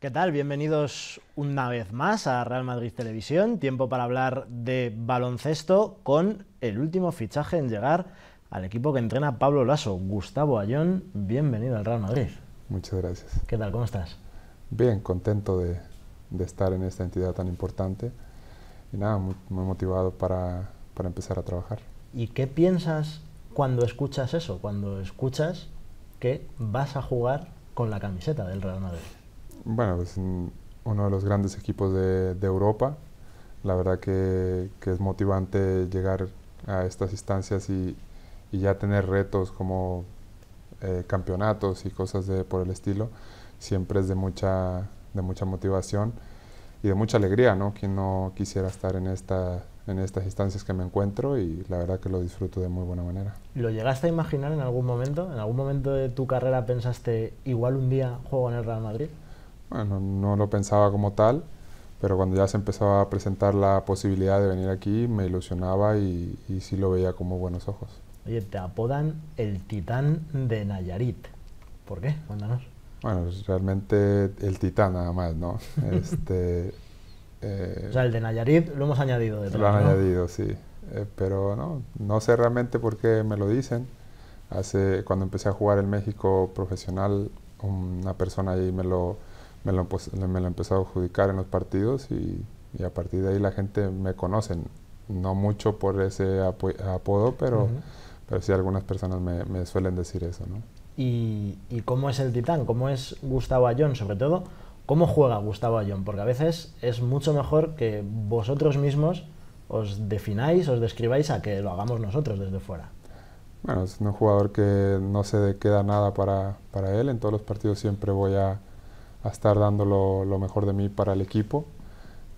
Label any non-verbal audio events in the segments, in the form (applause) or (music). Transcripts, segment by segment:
¿Qué tal? Bienvenidos una vez más a Real Madrid Televisión. Tiempo para hablar de baloncesto con el último fichaje en llegar al equipo que entrena Pablo Lasso, Gustavo Ayón. Bienvenido al Real Madrid. Muchas gracias. ¿Qué tal? ¿Cómo estás? Bien, contento de, estar en esta entidad tan importante y nada, muy, motivado para empezar a trabajar. ¿Y qué piensas cuando escuchas eso? Cuando escuchas que vas a jugar con la camiseta del Real Madrid bueno, es uno de los grandes equipos de, de Europa. La verdad que, que, es motivante llegar a estas instancias y, y ya tener retos como eh, campeonatos y cosas de, por el estilo. Siempre es de mucha, de mucha motivación y de mucha alegría, ¿no? Quien no quisiera estar en, esta, en estas instancias que me encuentro y la verdad que lo disfruto de muy buena manera. ¿Lo llegaste a imaginar en algún momento? ¿En algún momento de tu carrera pensaste igual un día juego en el Real Madrid? bueno, no lo pensaba como tal, pero cuando ya se empezaba a presentar la posibilidad de venir aquí, me ilusionaba y, sí lo veía como buenos ojos. Oye, te apodan el titán de Nayarit. ¿Por qué? Cuéntanos. Bueno, pues realmente el titán nada más, ¿no? (laughs) Este, eh, o sea, el de Nayarit lo hemos añadido. Detrás, lo han añadido, sí. Eh, pero no, no sé realmente por qué me lo dicen. Hace, cuando empecé a jugar en México profesional, una persona ahí me lo, pues, me lo, he me empezó a adjudicar en los partidos y, a partir de ahí la gente me conoce. No mucho por ese apodo, pero, pero sí algunas personas me, suelen decir eso. ¿no? ¿Y, cómo es el titán? ¿Cómo es Gustavo Ayón sobre todo? ¿Cómo juega Gustavo Ayón? Porque a veces es mucho mejor que vosotros mismos os defináis, os describáis a que lo hagamos nosotros desde fuera. Bueno, es un jugador que no se queda nada para, para él. En todos los partidos siempre voy a, a estar dando lo, mejor de mí para el equipo,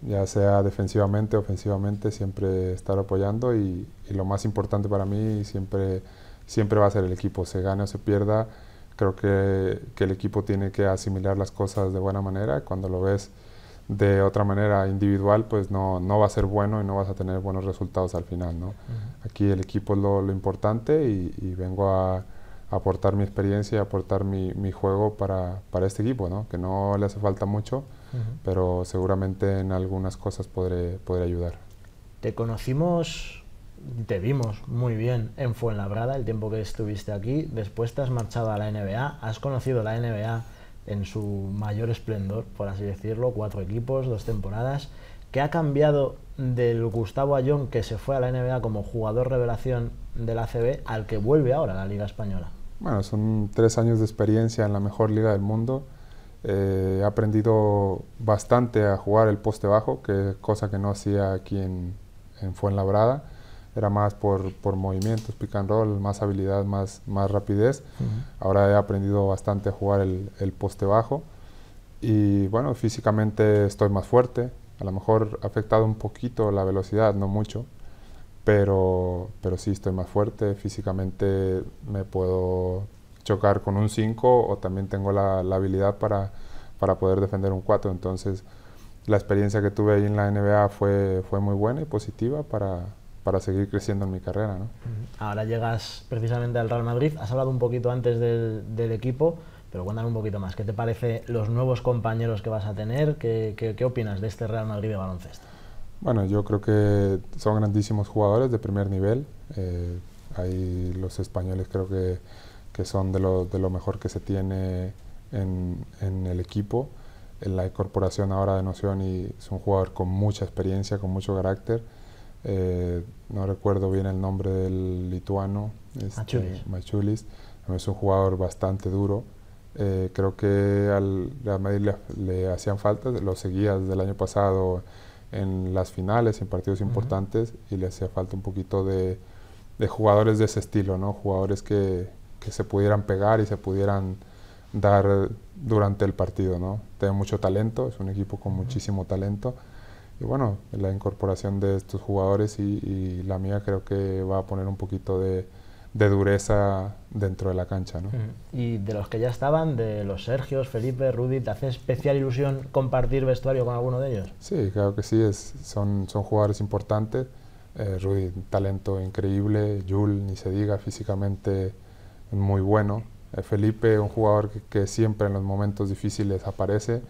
ya sea defensivamente, ofensivamente, siempre estar apoyando y, lo más importante para mí siempre, siempre va a ser el equipo, se gane o se pierda, creo que, el equipo tiene que asimilar las cosas de buena manera, cuando lo ves de otra manera individual, pues no, no, va a ser bueno y no vas a tener buenos resultados al final, ¿no? Aquí el equipo es lo, importante y vengo a, aportar mi experiencia y aportar mi, juego para, para, este equipo, ¿no? que no le hace falta mucho, pero seguramente en algunas cosas podré, podré ayudar. Te conocimos, te vimos muy bien en Fuenlabrada el tiempo que estuviste aquí, después te has marchado a la NBA, has conocido la NBA en su mayor esplendor, por así decirlo, cuatro equipos, dos temporadas. ¿Qué ha cambiado del Gustavo Ayón que se fue a la NBA como jugador revelación de la CB al que vuelve ahora a la Liga Española? Bueno, son tres años de experiencia en la mejor liga del mundo. Eh, he aprendido bastante a jugar el poste bajo, que cosa que no hacía aquí en, en Fuenlabrada. Era más por, movimientos, pick and roll, más habilidad, más, más rapidez. Ahora he aprendido bastante a jugar el, poste bajo. Y bueno, físicamente estoy más fuerte. A lo mejor ha afectado un poquito la velocidad, no mucho pero, pero sí estoy más fuerte, físicamente me puedo chocar con un 5 o también tengo la, la habilidad para, para, poder defender un 4. Entonces, la experiencia que tuve ahí en la NBA fue, fue muy buena y positiva para, para seguir creciendo en mi carrera. Ahora llegas precisamente al Real Madrid, has hablado un poquito antes del, equipo. Pero cuéntame un poquito más, ¿qué te parece los nuevos compañeros que vas a tener? ¿Qué, qué, qué opinas de este Real Madrid de baloncesto? Bueno, yo creo que son grandísimos jugadores de primer nivel. Eh, los españoles creo que, son de lo, de lo, mejor que se tiene en, el equipo. En la incorporación ahora de Noción y es un jugador con mucha experiencia, con mucho carácter. Eh, no recuerdo bien el nombre del lituano, este, Machulis. Es un jugador bastante duro. Eh, creo que al, a Madrid le, hacían falta, lo seguía desde el año pasado en las finales, en partidos importantes, y le hacía falta un poquito de, jugadores de ese estilo, ¿no? Jugadores que, se pudieran pegar y se pudieran dar durante el partido, ¿no? Tiene mucho talento, es un equipo con muchísimo talento, y bueno, la incorporación de estos jugadores y la mía creo que va a poner un poquito de de dureza dentro de la cancha. ¿no? Mm. Y de los que ya estaban, de los Sergios, Felipe, Rudy, ¿te hace especial ilusión compartir vestuario con alguno de ellos? Sí, claro que sí, es, son, son jugadores importantes. Eh, Rudy, talento increíble, Jul, ni se diga, físicamente muy bueno. Eh, Felipe, un jugador que, siempre en los momentos difíciles aparece.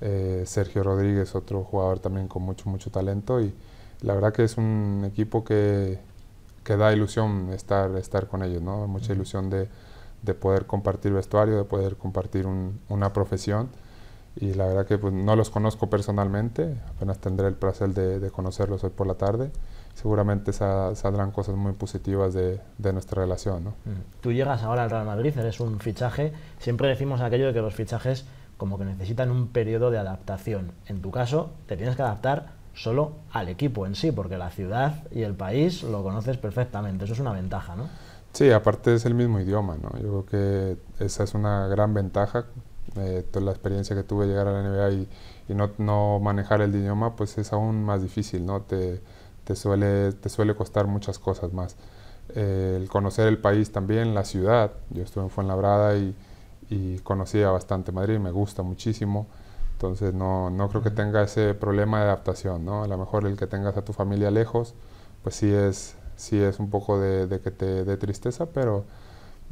Eh, Sergio Rodríguez, otro jugador también con mucho, mucho talento. Y la verdad que es un equipo que, que da ilusión estar, estar con ellos, ¿no? Mucha ilusión de, poder compartir vestuario, de poder compartir una profesión. Y la verdad que pues, no los conozco personalmente, apenas tendré el placer de, conocerlos hoy por la tarde. Seguramente saldrán cosas muy positivas de, nuestra relación. ¿no? Tú llegas ahora al Real Madrid, eres un fichaje. Siempre decimos aquello de que los fichajes como que necesitan un periodo de adaptación. En tu caso, te tienes que adaptar solo al equipo en sí, porque la ciudad y el país lo conoces perfectamente. Eso es una ventaja, ¿no? Sí, aparte es el mismo idioma, ¿no? Yo creo que esa es una gran ventaja. Eh, toda la experiencia que tuve llegar a la NBA y, no, manejar el idioma, pues es aún más difícil, ¿no? Te, suele, costar muchas cosas más. Eh, el conocer el país también, la ciudad. Yo estuve en Fuenlabrada y, y conocía bastante Madrid, me gusta muchísimo. Entonces no, no creo que tenga ese problema de adaptación, ¿no? A lo mejor el que tengas a tu familia lejos, pues sí es, es un poco de, que te dé tristeza, pero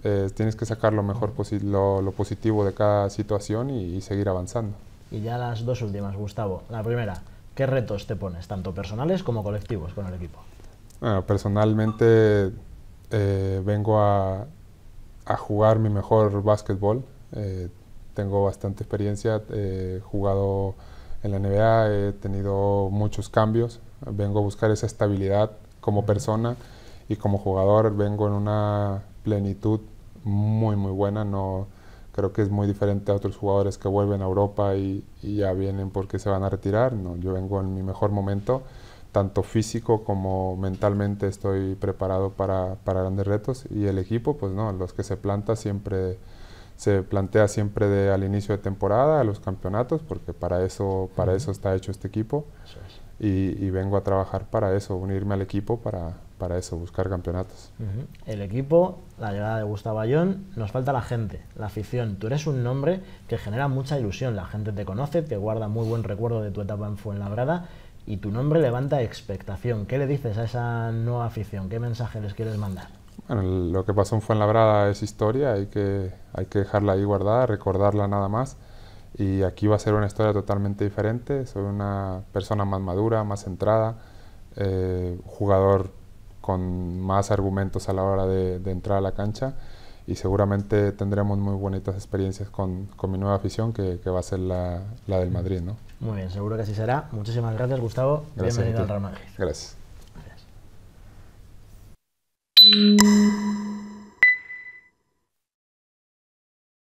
eh, tienes que sacar lo mejor lo, lo, positivo de cada situación y, seguir avanzando. Y ya las dos últimas, Gustavo. La primera, ¿qué retos te pones, tanto personales como colectivos, con el equipo? Ah, personalmente eh, vengo a, jugar mi mejor básquetbol. Eh, tengo bastante experiencia, eh, he jugado en la NBA, he tenido muchos cambios, vengo a buscar esa estabilidad como persona y como jugador vengo en una plenitud muy muy buena, no creo que es muy diferente a otros jugadores que vuelven a Europa y, y ya vienen porque se van a retirar, no, yo vengo en mi mejor momento, tanto físico como mentalmente estoy preparado para, para grandes retos y el equipo, pues no, los que se planta siempre se plantea siempre de, al inicio de temporada, a los campeonatos, porque para eso, para eso está hecho este equipo. y, vengo a trabajar para eso, unirme al equipo para, para eso, buscar campeonatos. El equipo, la llegada de Gustavo Ayón, nos falta la gente, la afición. Tú eres un nombre que genera mucha ilusión, la gente te conoce, te guarda muy buen recuerdo de tu etapa en Fuenlabrada y tu nombre levanta expectación. ¿Qué le dices a esa nueva afición? ¿Qué mensaje les quieres mandar? lo que pasó en Fuenlabrada es historia, hay que, hay que dejarla ahí guardada, recordarla nada más. Y aquí va a ser una historia totalmente diferente. Soy una persona más madura, más centrada, eh, jugador con más argumentos a la hora de, entrar a la cancha y seguramente tendremos muy bonitas experiencias con, mi nueva afición que, va a ser la, del Madrid. ¿no? Muy bien, seguro que así será. Muchísimas gracias Gustavo. Bienvenido al Real Gracias. うん